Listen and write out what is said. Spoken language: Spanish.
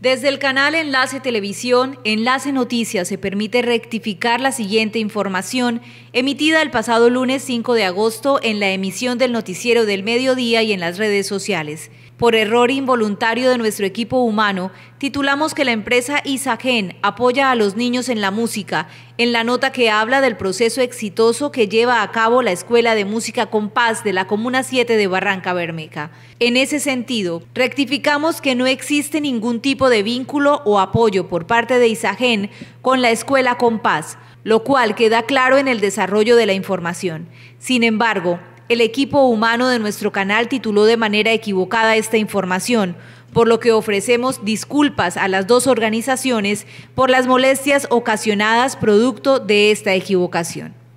Desde el canal Enlace Televisión, Enlace Noticias se permite rectificar la siguiente información emitida el pasado lunes 5 de agosto en la emisión del noticiero del mediodía y en las redes sociales. Por error involuntario de nuestro equipo humano, titulamos que la empresa Isagen apoya a los niños en la música, en la nota que habla del proceso exitoso que lleva a cabo la Escuela de Música Compás de la Comuna 7 de Barranca Bermeca. En ese sentido, rectificamos que no existe ningún tipo de vínculo o apoyo por parte de Isagen con la Escuela Compás, lo cual queda claro en el desarrollo de la información. Sin embargo, el equipo humano de nuestro canal tituló de manera equivocada esta información, por lo que ofrecemos disculpas a las dos organizaciones por las molestias ocasionadas producto de esta equivocación.